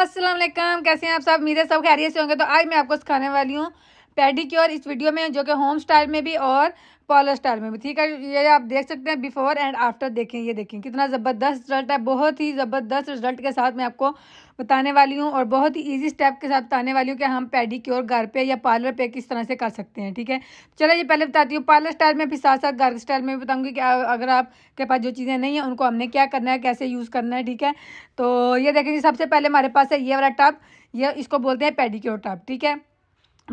अस्सलाम वालेकुम कैसे हैं आप सब मीरे सब खैरियत से होंगे तो आज मैं आपको सिखाने वाली हूँ पैडी की और इस वीडियो में जो कि होम स्टाइल में भी और पॉलर स्टाइल में भी ठीक है ये आप देख सकते हैं बिफोर एंड आफ्टर देखें ये देखें कितना ज़बरदस्त रिजल्ट है बहुत ही ज़बरदस्त रिजल्ट के साथ मैं आपको बताने वाली हूँ और बहुत ही ईजी स्टेप के साथ बताने वाली हूँ कि हम क्योर घर पे या पार्लर पे किस तरह से कर सकते हैं ठीक है चलो ये पहले बताती हूँ पार्लर स्टाइल में फिर साथ साथ घर स्टाइल में भी बताऊँगी कि अगर आपके पास जो चीज़ें नहीं हैं उनको हमने क्या करना है कैसे यूज़ करना है ठीक है तो ये देखेंगे सबसे पहले हमारे पास है ये वाला टब ये इसको बोलते हैं क्योर टब ठीक है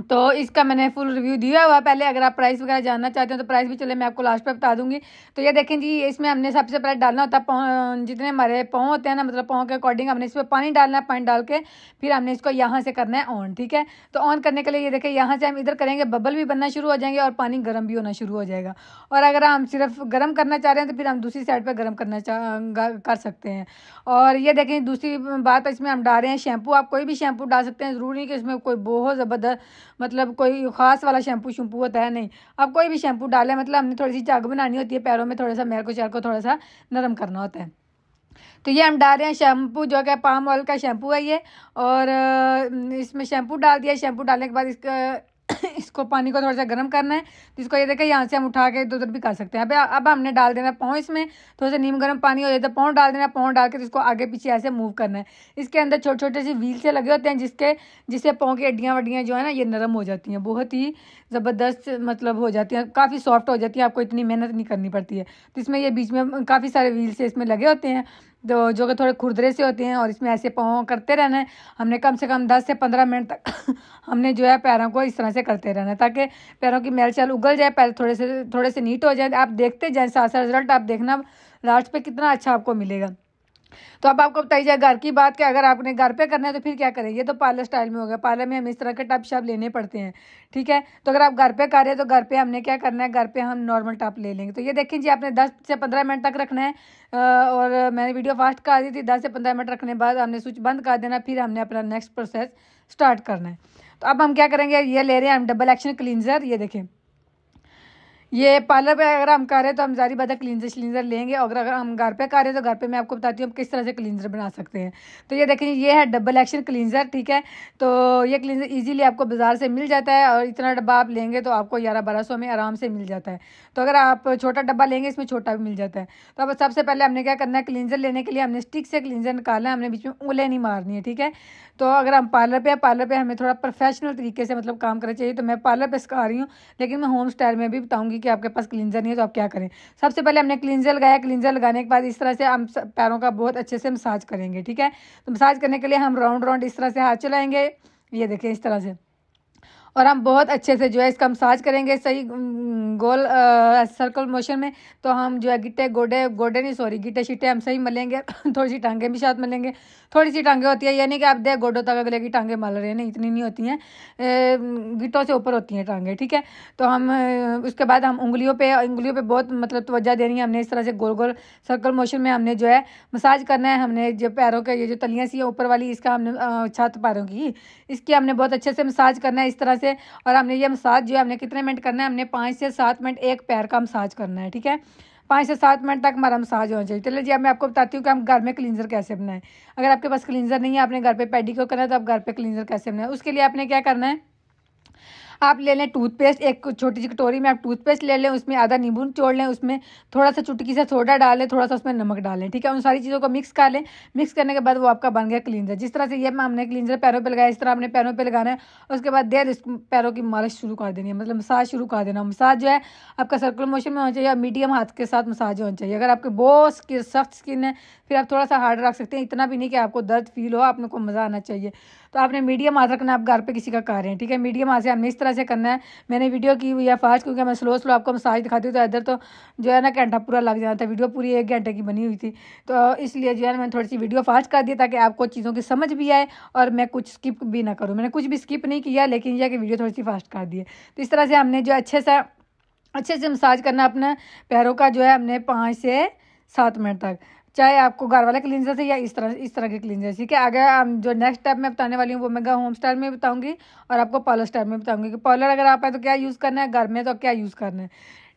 तो इसका मैंने फुल रिव्यू दिया हुआ पहले अगर आप प्राइस वगैरह जानना चाहते हो तो प्राइस भी चले मैं आपको लास्ट पर बता दूंगी तो ये देखें जी इसमें हमने सबसे पहले डालना होता है जितने हमारे पाँव होते हैं ना मतलब पाँव के अकॉर्डिंग हमने इसमें पानी डालना है पानी डाल के फिर हमने इसको यहाँ से करना है ऑन ठीक है तो ऑन करने के लिए ये देखें यहाँ से हम इधर करेंगे बबल भी बनना शुरू हो जाएंगे और पानी गर्म भी होना शुरू हो जाएगा और अगर हम सिर्फ गर्म करना चाह रहे हैं तो फिर हम दूसरी साइड पर गर्म करना कर सकते हैं और ये देखें दूसरी बात इसमें हम डाल रहे हैं शैम्पू आप कोई भी शैम्पू डाल सकते हैं ज़रूरी नहीं कि इसमें कोई बहुत ज़बरदस्त मतलब कोई ख़ास वाला शैम्पू शैम्पू होता है नहीं अब कोई भी शैम्पू डाले मतलब हमने थोड़ी सी जग बनानी होती है पैरों में थोड़ा सा मेरे को चेयर को थोड़ा सा नरम करना होता है तो ये हम डाल रहे हैं शैम्पू जो है पाम ऑयल का शैम्पू है ये और इसमें शैम्पू डाल दिया शैम्पू डालने के बाद इसका इसको पानी को थोड़ा सा गर्म करना है जिसको तो ये देखें यहाँ से हम उठा के इधर उधर भी कर सकते हैं अब अब हमने डाल देना है पाँव इसमें थोड़ा सा नीम गर्म पानी हो जाता तो है पाँव डाल देना है पाँव डाल के तो इसको आगे पीछे ऐसे मूव करना है इसके अंदर छोटे छोटे से व्हील से लगे होते हैं जिसके जिससे पाँव की हड्डियाँ वड्डियाँ जो है ना ये नरम हो जाती हैं बहुत ही ज़बरदस्त मतलब हो जाती हैं काफ़ी सॉफ्ट हो जाती हैं आपको इतनी मेहनत नहीं करनी पड़ती है तो इसमें ये बीच में काफ़ी सारे व्हील से इसमें लगे होते हैं तो जो कि थोड़े खुरदरे से होते हैं और इसमें ऐसे पाँव करते रहना है हमने कम से कम दस से पंद्रह मिनट तक हमने जो है पैरों को इस तरह से करते रहना है ताकि पैरों की मैल चाल उगल जाए पैर थोड़े से थोड़े से नीट हो जाए आप देखते जाए साथ साथ रिजल्ट आप देखना लास्ट पे कितना अच्छा आपको मिलेगा तो अब आपको बताई जाए घर की बात कि अगर आपने घर पे करना है तो फिर क्या करें ये तो पार्लर स्टाइल में हो गया पार्लर में हम इस तरह के टप शप लेने पड़ते हैं ठीक है तो अगर आप घर पे कर रहे हैं तो घर पे हमने क्या करना है घर पे हम नॉर्मल टप ले लेंगे तो ये देखें जी आपने दस से पंद्रह मिनट तक रखना है और मैंने वीडियो फास्ट कर दी थी दस से पंद्रह मिनट रखने बाद हमने स्विच बंद कर देना फिर हमने अपना नेक्स्ट प्रोसेस स्टार्ट करना है तो अब हम क्या करेंगे ये ले रहे हैं हम डबल एक्शन क्लिनजर ये देखें ये पार्लर पे अगर हम कर रहे हैं तो हम जारी बाधा क्लिनजर श्लिनजर लेंगे और अगर हम घर पे कर रहे हैं तो घर पे मैं आपको बताती हूँ हम किस तरह से क्लिनजर बना सकते हैं तो ये देखें ये है डबल एक्शन क्लिनजर ठीक है तो ये क्लिनजर इजीली आपको बाज़ार से मिल जाता है और इतना डब्बा आप लेंगे तो आपको ग्यारह बारह सौ में आराम से मिल जाता है तो अगर आप छोटा डब्बा लेंगे इसमें छोटा भी मिल जाता है तो अब सबसे पहले हमने क्या करना है क्लिनजर लेने के लिए हमने स्टिक से क्लिनजर निकालना है हमने बीच में उंगले नहीं मारनी है ठीक है तो अगर हम पार्लर पर पार्लर पर हमें थोड़ा प्रोफेशनल तरीके से मतलब काम करना चाहिए तो मैं पार्लर पर सिखा रही हूँ लेकिन मैं होम स्टाइल में भी बताऊँगी कि आपके पास क्लिनजर नहीं है तो आप क्या करें सबसे पहले हमने क्लिनजर लगाया क्लिनजर लगाने के बाद इस तरह से हम पैरों का बहुत अच्छे से मसाज करेंगे ठीक है तो मसाज करने के लिए हम राउंड राउंड इस तरह से हाथ चलाएँगे ये देखें इस तरह से और हम बहुत अच्छे से जो है इसका मसाज करेंगे सही गोल आ, सर्कल मोशन में तो हम जो है गिट्टे गोडे गोडे नहीं सॉरी गिट्टे शिट्टे हम सही मलेंगे थोड़ी सी टांगे भी साथ मलेंगे थोड़ी सी टांगे होती है यानी कि आप देख गोडों तक अगले की टांगे मल रहे हैं नहीं इतनी नहीं होती हैं गिट्टों से ऊपर होती हैं टांगे ठीक है तो हम उसके बाद हम उंगलियों पर उंगलियों पर बहुत मतलब तोज्जा देनी है हमने इस तरह से गोल गोल सर्कल मोशन में हमने जो है मसाज करना है हमने जो पैरों के ये जो तलियाँ सी हैं ऊपर वाली इसका हमने छत पैरों की इसकी हमने बहुत अच्छे से मसाज करना है इस तरह से और हमने ये मसाज जो है हमने कितने मिनट करना है हमने पाँच से सात मिनट एक पैर का मसाज करना है ठीक है पाँच से सात मिनट तक हमारा मसाज होना चाहिए चलिए जी अब मैं आपको बताती हूँ कि हम घर में क्लींजर कैसे बनाएं अगर आपके पास क्लींजर नहीं है आपने घर पे पेडी को करना है तो आप घर पे क्लींजर कैसे बनाएं उसके लिए आपने क्या करना है आप ले लें टूथपेस्ट एक छोटी सी कटोरी में आप टूथपेस्ट ले लें उसमें आधा नींबू चोड़ लें उसमें थोड़ा सा चुटकी से सोडा डालें थोड़ा सा उसमें नमक डालें ठीक है उन सारी चीज़ों को मिक्स कर लें मिक्स करने के बाद वो आपका बन गया क्लींजर जिस तरह से ये हमने क्लींजर पैरों पर लगाया इस तरह हमने पैरों पर लगाना है उसके बाद देर इसको पैरों की मालिश शुरू कर देनी है मतलब मसाज शुरू कर देना मसाज जो है आपका सर्कुलर मोशन में होना चाहिए और मीडियम हाथ के साथ मसाज होना चाहिए अगर आपके बहुत स्किन सख्त स्किन है फिर आप थोड़ा सा हार्ड रख सकते हैं इतना भी नहीं कि आपको दर्द फील हो आपने को मज़ा आना चाहिए तो आपने मीडियम हाथ रखना आप घर पर किसी का कर रहे हैं ठीक है मीडियम हाथ से हमने इस तरह तरह से करना है मैंने वीडियो की हुई है फास्ट क्योंकि मैं स्लो स्लो आपको मसाज दिखाती हूँ तो इधर तो जो है ना घंटा पूरा लग जाता है वीडियो पूरी एक घंटे की बनी हुई थी तो इसलिए जो है ना मैंने थोड़ी सी वीडियो फास्ट कर दी ताकि आपको चीज़ों की समझ भी आए और मैं कुछ स्किप भी ना करूँ मैंने कुछ भी स्किप नहीं किया लेकिन यह कि वीडियो थोड़ी सी फास्ट कर दी तो इस तरह से हमने जो अच्छे से अच्छे से मसाज करना अपने पैरों का जो है हमने पाँच से सात मिनट तक चाहे आपको घर वाले क्लिनजर से या इस तरह इस तरह के क्लिनजर ठीक है आगे जो नेक्स्ट स्टेप मैं बताने वाली हूँ वो मैं होम स्टाइल में बताऊँगी और आपको पॉलर स्टाइल में बताऊँगी कि पॉलर अगर आप है तो क्या यूज़ करना है घर में तो क्या यूज़ करना है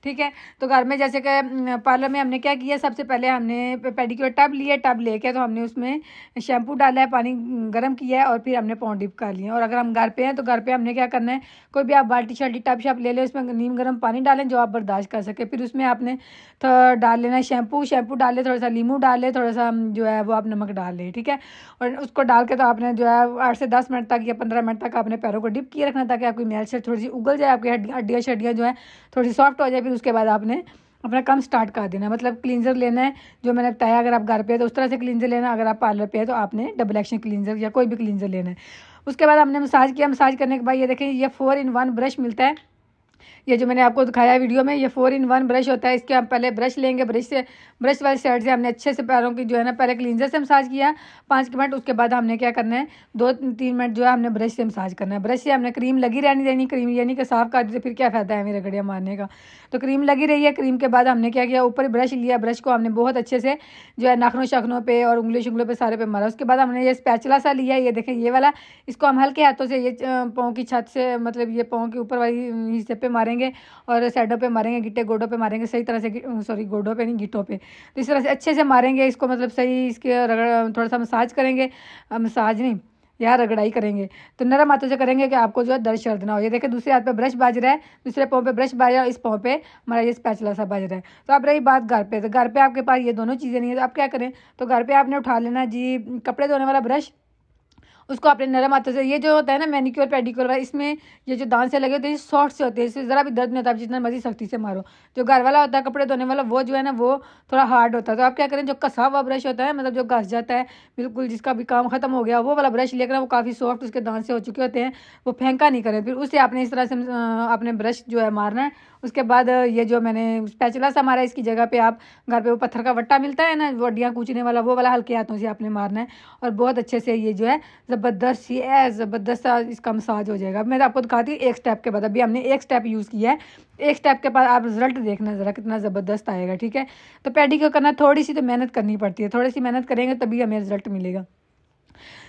ठीक है तो घर में जैसे कि पार्लर में हमने क्या किया सबसे पहले हमने पेडिक्योर टब लिया टब लेके तो हमने उसमें शैम्पू डाला है पानी गर्म किया है और फिर हमने पाँव डिप कर लिया और अगर हम घर पे हैं तो घर पे हमने क्या करना है कोई भी आप बाल्टी शाल्टी टब शप ले लें उसमें नीम गर्म पानी डालें जो आप बर्दाश्त कर सकें फिर उसमें आपने थोड़ा डाल लेना शैम्पू शैम्पू डालें थोड़ा सा लीमू डालें थोड़ा सा जो है वो आप नमक डाल लें ठीक है और उसको डाल के तो आपने जो है आठ से दस मिनट तक या पंद्रह मिनट तक आपने पैरों को डिप किए रखना ताकि आपकी मैल से थोड़ी सी उगल जाए आपकी हड्डियाँ हड्डियाँ शड्डियाँ जो है थोड़ी सॉफ्ट हो जाए फिर फिर उसके बाद आपने अपना काम स्टार्ट कर देना मतलब क्लींजर लेना है जो मैंने बताया अगर आप घर पे है तो उस तरह से क्लींजर लेना अगर आप पार्लर पे है तो आपने डबल एक्शन क्लींजर या कोई भी क्लींजर लेना है उसके बाद आपने मसाज किया मसाज करने के बाद ये देखें ये फोर इन वन ब्रश मिलता है ये जो मैंने आपको दिखाया वीडियो में ये फोर इन वन ब्रश होता है इसके हम पहले ब्रश लेंगे ब्रश से ब्रश वाले साइड से हमने अच्छे से पैरों की जो है ना पहले क्लींजर से मसाज किया पाँच मिनट उसके बाद हमने क्या करना है दो तीन मिनट जो है हमने ब्रश से मसाज करना है ब्रश से हमने क्रीम लगी रहनी देनी क्रीम यानी कि साफ कर दी फिर क्या फ़ायदा है मेरे गड़िया मारने का तो क्रीम लगी रही है क्रीम के बाद हमने क्या किया ऊपर ब्रश लिया ब्रश को हमने बहुत अच्छे से जो है नाखनों शखनों पर और उंगली शुंगलों पर सारे पे मारा उसके बाद हमने ये स्पैचला सा लिया ये देखें ये वाला इसको हम हल्के हाथों से ये पाँव की छत से मतलब ये पाँव के ऊपर वाली हिस्से पर मारेंगे और साइडों पे मारेंगे गिट्टे गोडों पे मारेंगे सही तरह से सॉरी गोडों पे नहीं गिट्टों पे तो इस तरह से अच्छे से मारेंगे इसको मतलब सही इसके रगड़ थोड़ा सा मसाज करेंगे मसाज नहीं या रगड़ाई करेंगे तो नरम हाथों से करेंगे कि आपको जो है दर्द शर्द ना हो ये देखें दूसरे हाथ पे ब्रश बाज रहा है दूसरे पाँव पे ब्रश बाज रहा है इस पाँव पे हमारा ये स्पैचला सा बाज रहा है तो आप रही बात घर पे तो घर पे आपके पास ये दोनों चीज़ें नहीं है तो आप क्या करें तो घर पे आपने उठा लेना जी कपड़े धोने वाला ब्रश उसको आपने नरम हाथों से ये जो होता है ना मैनिक्योर पेडिक्योर वाला इसमें ये जो दान से लगे होते हैं सॉफ्ट से होते हैं इससे ज़रा भी दर्द नहीं होता आप जितना मर्जी सख्ती से मारो जो घर वाला होता है कपड़े धोने वाला वो जो है ना वो थोड़ा हार्ड होता है तो आप क्या करें जो कसा हुआ ब्रश होता है मतलब जो घस जाता है बिल्कुल जिसका भी काम खत्म हो गया वो वाला ब्रश लेकर वो काफ़ी सॉफ्ट उसके दान से हो चुके होते हैं वो फेंका नहीं करें फिर उससे आपने इस तरह से अपने ब्रश जो है मारना है उसके बाद ये जो मैंने स्पैचुला सा मारा इसकी जगह पे आप घर पे वो पत्थर का वट्टा मिलता है ना वड्डियाँ कूचने वाला वो वाला हल्के हाथों से आपने मारना है और बहुत अच्छे से ये जो है ज़बरदस्त ही है ज़बरदस्त इसका मसाज हो जाएगा मैं तो आपको दिखाती हूँ एक स्टेप के बाद अभी हमने एक स्टेप यूज़ किया है एक स्टेप के बाद आप रिजल्ट देखना ज़रा कितना ज़बरदस्त आएगा ठीक है तो पैडी को करना थोड़ी सी तो मेहनत करनी पड़ती है थोड़ी सी मेहनत करेंगे तभी हमें रिजल्ट मिलेगा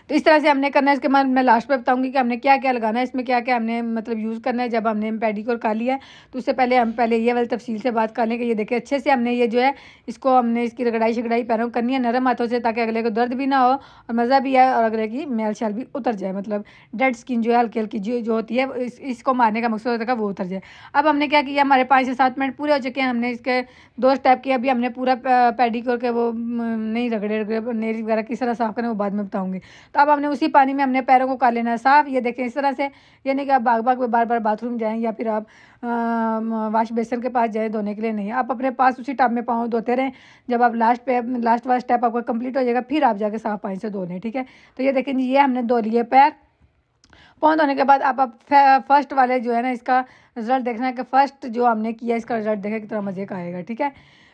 तो इस तरह से हमने करना है इसके बाद मैं लास्ट में बताऊंगी कि हमने क्या क्या लगाना है इसमें क्या क्या हमने मतलब यूज़ करना है जब हमने पेडिक्योर कर लिया है तो उससे पहले हम पहले ये वाली तफसील से बात कर लें कि ये देखें अच्छे से हमने ये जो है इसको हमने इसकी रगड़ाई शगड़ाई पैरों करनी है नरम हाथों से ताकि अगले को दर्द भी ना हो और मज़ा भी आए और अगले की मैल शैल भी उतर जाए मतलब डेड स्किन जो है हल्की हल्की जो जो होती है इस, इसको मारने का मकसद होता है वो उतर जाए अब हमने क्या किया हमारे पाँच से सात मिनट पूरे हो चुके हैं हमने इसके दो स्टेप किए अभी हमने पूरा पेडिक्योर के वो नहीं रगड़े रगड़े नेरी वगैरह किस तरह साफ़ करें वो बाद में बताऊँगी होंगी तो अब हमने उसी पानी में हमने पैरों को कर लेना साफ ये देखें इस तरह से यानी कि आप बाग बाग में बार बार बाथरूम जाएँ या फिर आप वाश बेसन के पास जाएँ धोने के लिए नहीं आप अपने पास उसी टब में पाँव धोते रहें जब आप लास्ट पे लास्ट वाला स्टेप आपका कंप्लीट हो जाएगा फिर आप जाके साफ पानी से धो लें ठीक है तो ये देखें ये हमने धो लिए पैर पौन होने के बाद आप अब फर्स्ट वाले जो है ना इसका रिजल्ट देखना है कि फर्स्ट जो हमने किया इसका रिजल्ट देखें कितना मज़े का आएगा ठीक है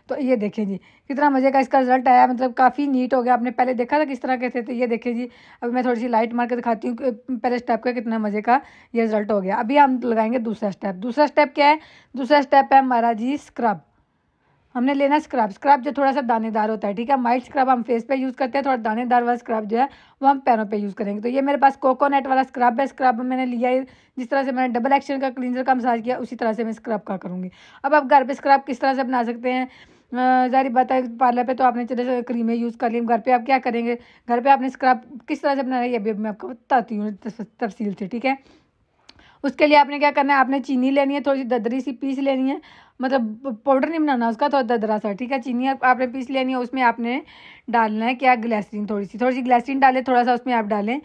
तो ये देखें जी कितना मज़े का इसका रिजल्ट आया मतलब काफ़ी नीट हो गया आपने पहले देखा था किस तरह के थे तो ये देखें जी अभी मैं थोड़ी सी लाइट मार के दिखाती हूँ पहले स्टेप का कितना मज़े का ये रिजल्ट हो गया अभी हम लगाएंगे दूसरा स्टेप दूसरा स्टेप क्या है दूसरा स्टेप है हमारा जी स्क्रब हमने लेना स्क्रब स्क्रब जो थोड़ा सा दानेदार होता है ठीक है माइल्ड स्क्रब हम फेस पे यूज़ करते हैं थोड़ा दानेदार वाला स्क्रब जो है वो हम पैरों पे यूज़ करेंगे तो ये मेरे पास कोकोनट वाला स्क्रब है स्क्रब मैंने लिया है जिस तरह से मैंने डबल एक्शन का क्लींजर का मसाज किया उसी तरह से मैं स्क्रब का करूँगी अब आप घर पर स्क्रब किस तरह से बना सकते हैं ज़ाहिर बात है पार्लर पे तो आपने चले क्रीमें यूज़ कर ली घर पे आप क्या करेंगे घर पे आपने स्क्रब किस तरह से रही है ये भी मैं आपको बताती हूँ तफसील से ठीक है उसके लिए आपने क्या करना है आपने चीनी लेनी है थोड़ी सी ददरी सी पीस लेनी है मतलब पाउडर नहीं बनाना उसका थोड़ा ददरा सा ठीक है चीनी आपने पीस लेनी है उसमें आपने डालना है क्या ग्लैसरीन थोड़ी सी थोड़ी सी ग्लैसरीन डालें थोड़ा सा उसमें आप डालें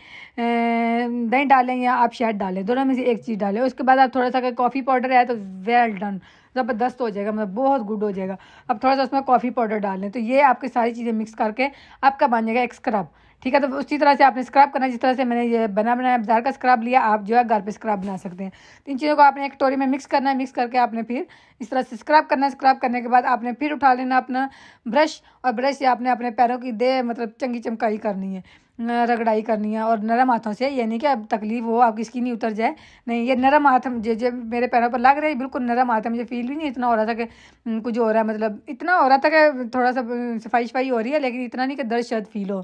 दही डालें या आप शहद डालें दोनों में से एक चीज़ डालें उसके बाद आप थोड़ा सा अगर कॉफ़ी पाउडर है तो वेल डन ज़बरदस्त हो जाएगा मतलब बहुत गुड हो जाएगा अब थोड़ा सा उसमें कॉफ़ी पाउडर डाल लें तो ये आपकी सारी चीज़ें मिक्स करके आपका बन जाएगा एक स्क्रब ठीक है तो उसी तरह से आपने स्क्रब करना है जिस तरह से मैंने ये बना बनाया बाजार का स्क्रब लिया आप जो है घर पर स्क्रब बना सकते हैं तो इन चीज़ों को आपने एक टोरी में मिक्स करना है मिक्स करके आपने फिर इस तरह से स्क्रब करना है स्क्रब करने के बाद आपने फिर उठा लेना अपना ब्रश और ब्रश से आपने अपने पैरों की दे मतलब चंगी चमकाई करनी है रगड़ाई करनी है और नरम हाथों से यानी कि अब तकलीफ हो आपकी स्किन ही उतर जाए नहीं ये नरम हाथ जो जो मेरे पैरों पर लग रहा है बिल्कुल नरम हाथ है मुझे फील भी नहीं इतना हो रहा था कि हम्म, कुछ हो रहा है मतलब इतना हो रहा था कि थोड़ा सा हम्म, सफाई शफाई हो रही है लेकिन इतना नहीं कि दर्द शर्द फील हो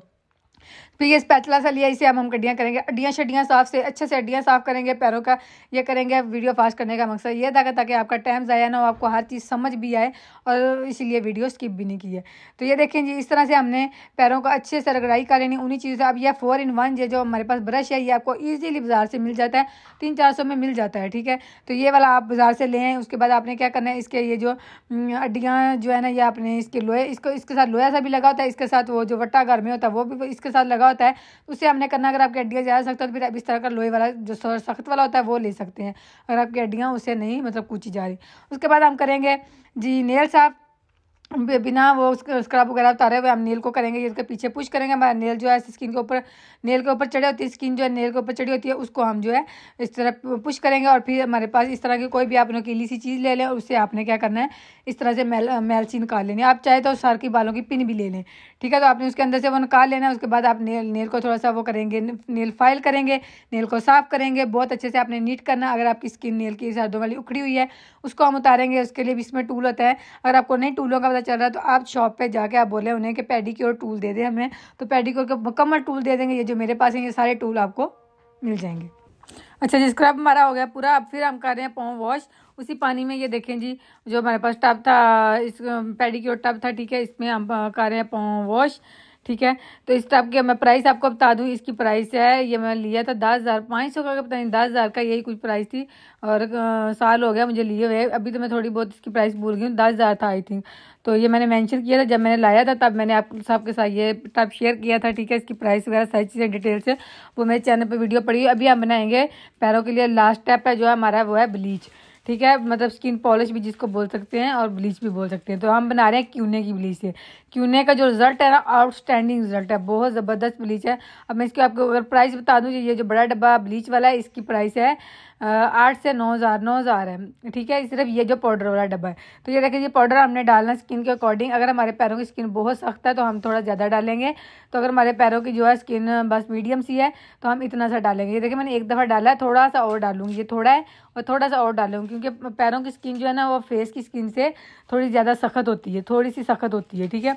फिर तो ये स्पैचला सा लिया इसे हम हम गड्डियाँ करेंगे अड्डियाँ शड्डियाँ साफ से अच्छे से अड्डियाँ साफ करेंगे पैरों का ये करेंगे वीडियो फास्ट करने का मकसद ये था ताकि आपका टाइम ज़ाया ना हो आपको हर चीज़ समझ भी आए और इसीलिए वीडियो स्किप भी नहीं की है तो ये देखें जी इस तरह से हमने पैरों को अच्छे से रगड़ाई कर लेनी उन्हीं चीज़ों से अब यह फोर इन वन ये जो हमारे पास ब्रश है ये आपको ईजिली बाज़ार से मिल जाता है तीन चार सौ में मिल जाता है ठीक है तो ये वाला आप बाज़ार से लें उसके बाद आपने क्या करना है इसके ये जो अड्डियाँ जो है ना ये आपने इसके लोहे इसको इसके साथ लोया सा भी लगा होता है इसके साथ वो जो वट्टा घर में होता है वो भी इसके साथ लगा होता है तो उसे हमने करना अगर आपकी हड्डियाँ ज़्यादा सख्त हो तो फिर इस तरह का लोहे वाला जो सख्त वाला होता है वो ले सकते हैं अगर आपकी हड्डियाँ उसे नहीं मतलब कूची जा रही उसके बाद हम करेंगे जी नेल साफ बिना वो स्क्रब वगैरह उतारे हुए हम नेल को करेंगे ये उसके पीछे पुश करेंगे हमारा नेल जो है स्किन के ऊपर नेल के ऊपर चढ़ी होती है स्किन जो है नेल के ऊपर चढ़ी होती है उसको हम जो है इस तरह पुश करेंगे और फिर हमारे पास इस तरह की कोई भी आप नकीली सी चीज़ ले लें और उससे आपने क्या करना है इस तरह से मैल मैलसी निकाल लेनी आप चाहे तो सर की बालों की पिन भी ले लें ठीक है तो आपने उसके अंदर से वो निकाल लेना है उसके बाद आप नेल नेल को थोड़ा सा वो करेंगे नेल फाइल करेंगे नेल को साफ़ करेंगे बहुत अच्छे से आपने नीट करना अगर आपकी स्किन नेल की सर्दों वाली उखड़ी हुई है उसको हम उतारेंगे उसके लिए भी इसमें टूल होता है अगर आपको नहीं टूलों का पता चल रहा है तो आप शॉप पर जाके आप बोले उन्हें कि पेडिक्योर टूल दे दें हमें तो पैडी के मुकम्मल टूल दे देंगे ये जो मेरे पास हैं ये सारे टूल आपको मिल जाएंगे अच्छा जी स्क्रब हमारा हो गया पूरा अब फिर हम कर रहे हैं पाँव वॉश उसी पानी में ये देखें जी जो हमारे पास टब था इस पेडिक्योर टब था ठीक है इसमें हम कर रहे हैं पाँव वॉश ठीक है तो इस टाइप के मैं प्राइस आपको बता दूँ इसकी प्राइस है ये मैं लिया था दस हज़ार पाँच सौ का पता नहीं दस हज़ार का यही कुछ प्राइस थी और आ, साल हो गया मुझे लिए हुए अभी तो मैं थोड़ी बहुत इसकी प्राइस भूल गई हूँ दस हज़ार था आई थिंक तो ये मैंने मेंशन किया था जब मैंने लाया था तब मैंने आप सबके साथ ये टाइप शेयर किया था ठीक है इसकी प्राइस वगैरह सारी चीज़ें डिटेल से वो मेरे चैनल पर वीडियो पड़ी हुई अभी हम बनाएंगे पैरों के लिए लास्ट स्टेप है जो हमारा वो है ब्लीच ठीक है मतलब स्किन पॉलिश भी जिसको बोल सकते हैं और ब्लीच भी बोल सकते हैं तो हम बना रहे हैं क्यूने की ब्लीच से क्यूने का जो रिजल्ट है ना आउटस्टैंडिंग रिजल्ट है बहुत ज़बरदस्त ब्लीच है अब मैं इसके आपको अगर प्राइस बता दूँ ये जो बड़ा डब्बा ब्लीच वाला है इसकी प्राइस है आठ से नौ हज़ार नौ हज़ार है ठीक है सिर्फ ये जो पाउडर वाला डब्बा है तो ये देखिए ये पाउडर हमने डालना स्किन के अकॉर्डिंग अगर हमारे पैरों की स्किन बहुत सख्त है तो हम थोड़ा ज़्यादा डालेंगे तो अगर हमारे पैरों की जो है स्किन बस मीडियम सी है तो हम इतना सा डालेंगे ये देखिए मैंने एक दफ़ा डाला है थोड़ा सा और डालूंगी ये थोड़ा है और थोड़ा सा और डालूंगी क्योंकि पैरों की स्किन जो है ना वो फेस की स्किन से थोड़ी ज़्यादा सख्त होती है थोड़ी सी सख्त होती है ठीक है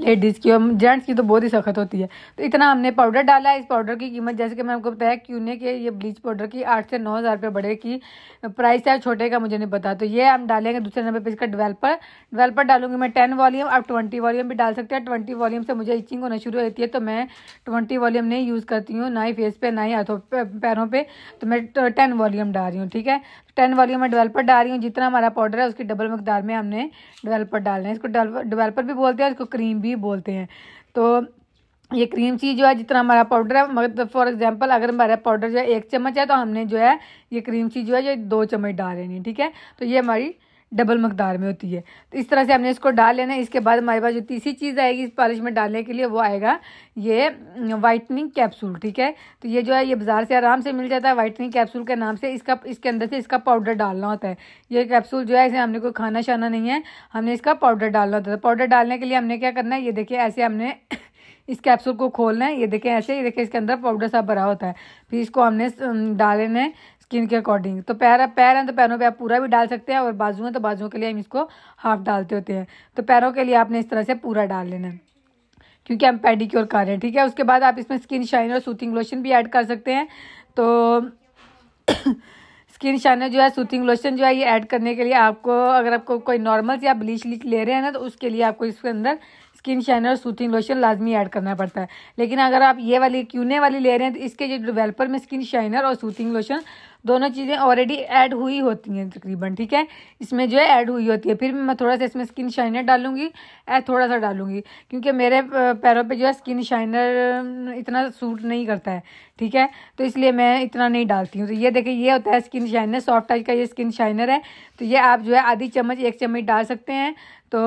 लेडीज़ की और जेंट्स की तो बहुत ही सख्त होती है तो इतना हमने पाउडर डाला इस पाउडर की कीमत जैसे कि मैं आपको बताया क्यूने के ये ब्लीच पाउडर की आठ से नौ हज़ार रुपये बड़े की प्राइस है छोटे का मुझे नहीं पता तो ये हम डालेंगे दूसरे नंबर पर इसका डिवेलपर डिवेलपर डालूंगी मैं टेन वॉल्यूम आप ट्वेंटी वॉल्यूम भी डाल सकते हैं ट्वेंटी वॉल्यूम से मुझे इचिंग होना शुरू होती है तो मैं ट्वेंटी वॉल्यूम नहीं यूज़ करती हूँ ना ही फेस पर ना ही हाथों पैरों पर तो मैं टेन तो वॉल्यूम डाल रही हूँ ठीक है टेन वॉल्यूम में डेवलपर डाल रही हूँ जितना हमारा पाउडर है उसकी डबल मकदार में हमने डेवलपर डालना है इसको डेवलपर भी बोलते हैं इसको क्रीम भी भी बोलते हैं तो ये क्रीम चीज़ जो है जितना हमारा पाउडर है मतलब फॉर एग्जांपल अगर हमारा पाउडर जो है एक चम्मच है तो हमने जो है ये क्रीम चीज़ जो है ये दो चम्मच डाल हैं ठीक है तो ये हमारी डबल मकदार में होती है तो इस तरह से हमने इसको डाल लेना इसके बाद हमारे पास जो तीसरी चीज़ आएगी इस पॉलिश में डालने के लिए वो आएगा ये वाइटनिंग हम्म, कैप्सूल ठीक है तो ये जो है ये बाज़ार से आराम से मिल जाता है वाइटनिंग कैप्सूल के नाम से इसका इसके अंदर से इसका पाउडर डालना होता है ये कैप्सूल जो है इसे हमने कोई खाना शाना नहीं है हमने इसका पाउडर डालना होता है पाउडर तो डालने के लिए हमने क्या करना है ये देखिए ऐसे हमने इस कैप्सूल को खोलना है ये देखें ऐसे ये देखें इसके अंदर पाउडर सा भरा होता है फिर इसको हमने डाले लेना है स्किन के अकॉर्डिंग तो पैर पैर हैं तो पैरों पे आप पूरा भी डाल सकते हैं और बाजू हैं तो बाजुओं के लिए हम इसको हाफ डालते होते हैं तो पैरों के लिए आपने इस तरह से पूरा डाल लेना है क्योंकि हम पेडिक्योर कर रहे हैं ठीक है उसके बाद आप इसमें स्किन शाइनर और सूथिंग लोशन भी ऐड कर सकते हैं तो स्किन शाइनर जो है सूथिंग लोशन जो है ये ऐड करने के लिए आपको अगर आपको कोई नॉर्मल या ब्लीच लीच ले रहे हैं ना तो उसके लिए आपको इसके अंदर स्किन शाइनर सूथिंग लोशन लाजमी ऐड करना पड़ता है लेकिन अगर आप ये वाली क्यूने वाली ले रहे हैं तो इसके जो डिवेलपर में स्किन शाइनर और सूथिंग लोशन दोनों चीज़ें ऑलरेडी ऐड हुई होती हैं तकरीबन ठीक है इसमें जो है ऐड हुई होती है फिर मैं थोड़ा सा इसमें स्किन शाइनर डालूंगी ऐड थोड़ा सा डालूंगी क्योंकि मेरे पैरों पे जो है स्किन शाइनर इतना सूट नहीं करता है ठीक है तो इसलिए मैं इतना नहीं डालती हूँ तो ये देखिए ये होता है स्किन शाइनर सॉफ्ट टच का ये स्किन शाइनर है तो ये आप जो है आधी चम्मच एक चम्मच डाल सकते हैं तो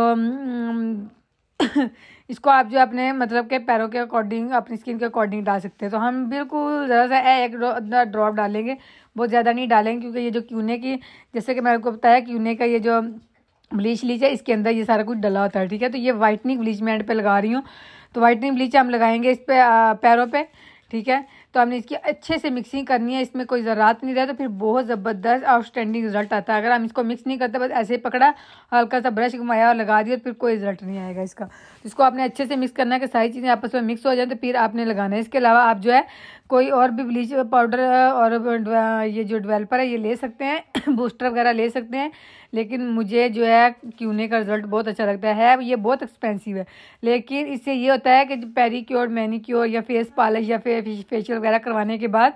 इसको आप जो अपने मतलब के पैरों के अकॉर्डिंग अपनी स्किन के अकॉर्डिंग डाल सकते हैं तो हम बिल्कुल ज़रा सा एक ड्रॉप डालेंगे बहुत ज़्यादा नहीं डालेंगे क्योंकि ये जो क्यूने की जैसे कि मैंने आपको बताया क्यूने का ये जो ब्लीच लीच है इसके अंदर ये सारा कुछ डला होता है ठीक है तो ये वाइटनिंग ब्लीच मैं एंड पे लगा रही हूँ तो वाइटनिंग ब्लीच हम लगाएंगे इस पर पैरों पर ठीक है तो हमने इसकी अच्छे से मिक्सिंग करनी है इसमें कोई ज़रात नहीं रहा तो फिर बहुत ज़बरदस्त आउटस्टैंडिंग रिजल्ट आता है अगर हम इसको मिक्स नहीं करते बस ऐसे ही पकड़ा हल्का सा ब्रश घुमाया और लगा दिया तो फिर कोई रिजल्ट नहीं आएगा इसका तो इसको आपने अच्छे से मिक्स करना है कि सारी चीज़ें आपस में मिक्स हो जाए तो फिर आपने लगाना है इसके अलावा आप जो है कोई और भी ब्लीच पाउडर और ये जो डेवलपर है ये ले सकते हैं बूस्टर वगैरह ले सकते हैं लेकिन मुझे जो है क्यूने का रिजल्ट बहुत अच्छा लगता है ये बहुत एक्सपेंसिव है लेकिन इससे ये होता है कि मैनी क्योर या फेस पॉलिश या फे, फेशियल वगैरह करवाने के बाद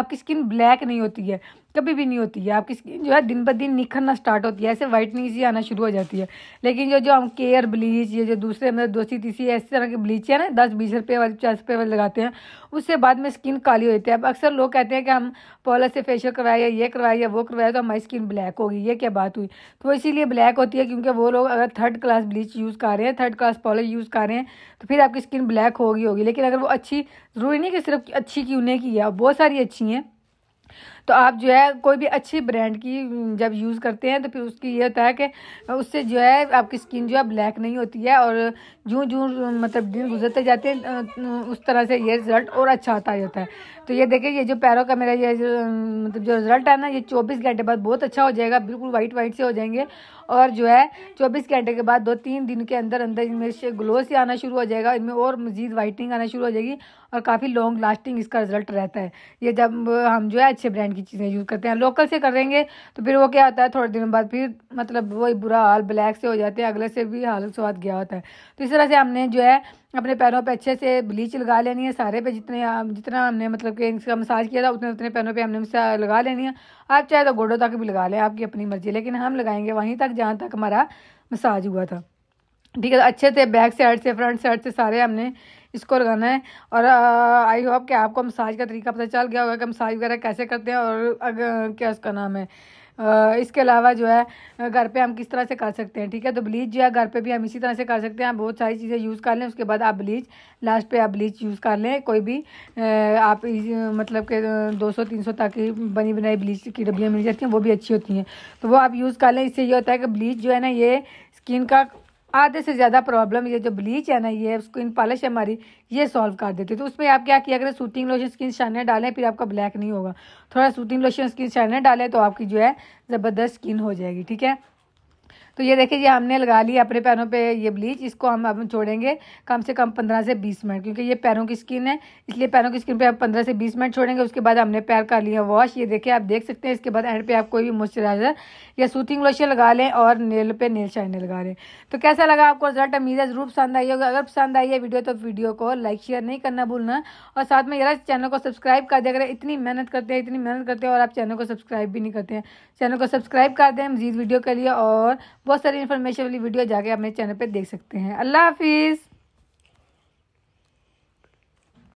आपकी स्किन ब्लैक नहीं होती है कभी भी नहीं होती है आपकी स्किन जो है दिन ब दिन निखरना स्टार्ट होती है ऐसे वाइटनिंग सी आना शुरू हो जाती है लेकिन जो जो हम केयर ब्लीच ये जो दूसरे मतलब दोसी तीसरी ऐसी तरह की ब्लीच है ना दस बीस रुपये वाली पचास रुपये वाले लगाते हैं उससे बाद में स्किन काली हो जाती है अब अक्सर लोग कहते हैं कि हम पॉलर से फेशियल करवाया ये करवाया वो करवाया तो हमारी स्किन ब्लैक होगी ये क्या बात हुई तो इसीलिए ब्लैक होती है क्योंकि वो लोग अगर थर्ड क्लास ब्लीच यूज़ कर रहे हैं थर्ड क्लास पॉलर यूज़ कर रहे हैं तो फिर आपकी स्किन ब्लैक होगी होगी लेकिन अगर वो अच्छी ज़रूरी नहीं कि सिर्फ अच्छी क्यों नहीं की है बहुत सारी अच्छी हैं तो आप जो है कोई भी अच्छी ब्रांड की हम्म, जब यूज़ करते हैं तो फिर उसकी ये होता है कि उससे जो है आपकी स्किन जो है ब्लैक नहीं होती है और जूँ जूँ मतलब दिन गुजरते जाते हैं उस तरह से ये रिज़ल्ट और अच्छा आता जाता है तो ये देखें ये जो पैरों का मेरा ये मतलब जो रिज़ल्ट है ना ये चौबीस घंटे बाद बहुत अच्छा हो जाएगा बिल्कुल वाइट वाइट से हो जाएंगे और जो है चौबीस घंटे के बाद दो तीन दिन के अंदर अंदर इनमें से ग्लो से आना शुरू हो जाएगा इनमें और मज़ीद वाइटनिंग आना शुरू हो जाएगी और काफ़ी लॉन्ग लास्टिंग इसका रिज़ल्ट रहता है ये जब हम जो है अच्छे ब्रांड की चीज़ें यूज़ करते हैं लोकल से करेंगे तो फिर वो क्या होता है थोड़े दिनों बाद फिर मतलब वही बुरा हाल ब्लैक से हो जाते हैं अगले से भी हाल स्वाद गया होता है तो इस तरह से हमने जो है अपने पैरों पे अच्छे से ब्लीच लगा लेनी है सारे पे जितने जितना हमने मतलब कि इसका मसाज किया था उतने उतने पैरों पे हमने लगा लेनी है आप चाहे तो गोडो तक भी लगा लें आपकी अपनी मर्ज़ी लेकिन हम लगाएंगे वहीं तक जहाँ तक हमारा मसाज हुआ था ठीक है तो अच्छे से बैक साइड से फ्रंट साइड से सारे हमने स्कोर करना है और आई होप कि आपको मसाज का तरीका पता चल गया होगा कि मसाज वगैरह कैसे करते हैं और अगर, क्या उसका नाम है आ, इसके अलावा जो है घर पे हम किस तरह से कर सकते हैं ठीक है तो ब्लीच जो है घर पे भी हम इसी तरह से कर सकते हैं आप बहुत सारी चीज़ें यूज़ कर लें उसके बाद आप ब्लीच लास्ट पे आप ब्लीच यूज़ कर लें कोई भी आप मतलब के 200-300 तक की बनी बनाई ब्लीच की डब्बियाँ मिल जाती हैं वो भी अच्छी होती हैं तो वो आप यूज़ कर लें इससे ये होता है कि ब्लीच जो है ना ये स्किन का आधे से ज़्यादा प्रॉब्लम ये जो ब्लीच है ना ये स्किन पॉलिश हमारी ये सॉल्व कर देती है तो उसमें आप क्या किया अगर सूटिंग लोशन स्किन शाइनर डालें फिर आपका ब्लैक नहीं होगा थोड़ा सूटिंग लोशन स्किन शाइनर डालें तो आपकी जो है ज़बरदस्त स्किन हो जाएगी ठीक है तो ये देखिए ये हमने लगा लिया अपने पैरों पे ये ब्लीच इसको हम अब छोड़ेंगे कम से कम पंद्रह से बीस मिनट क्योंकि ये पैरों की स्किन है इसलिए पैरों की स्किन पे आप पंद्रह से बीस मिनट छोड़ेंगे उसके बाद हमने पैर कर लिया वॉश ये देखिए आप देख सकते हैं इसके बाद एंड पे आप कोई भी मॉइस्चराइजर या सूथिंग लोशन लगा लें और नेल पे नेल शाइनर लगा लें तो कैसा लगा आपको रिजल्ट अमीर है ज़रूर पसंद आई होगा अगर पसंद आई है वीडियो तो वीडियो को लाइक शेयर नहीं करना भूलना और साथ में यार चैनल को सब्सक्राइब कर दे अगर इतनी मेहनत करते हैं इतनी मेहनत करते हैं और आप चैनल को सब्सक्राइब भी नहीं करते हैं चैनल को सब्सक्राइब कर दें मजीद वीडियो के लिए और बहुत सारी इन्फॉर्मेशन वाली वीडियो जाके अपने चैनल पर देख सकते हैं अल्लाह हाफिज़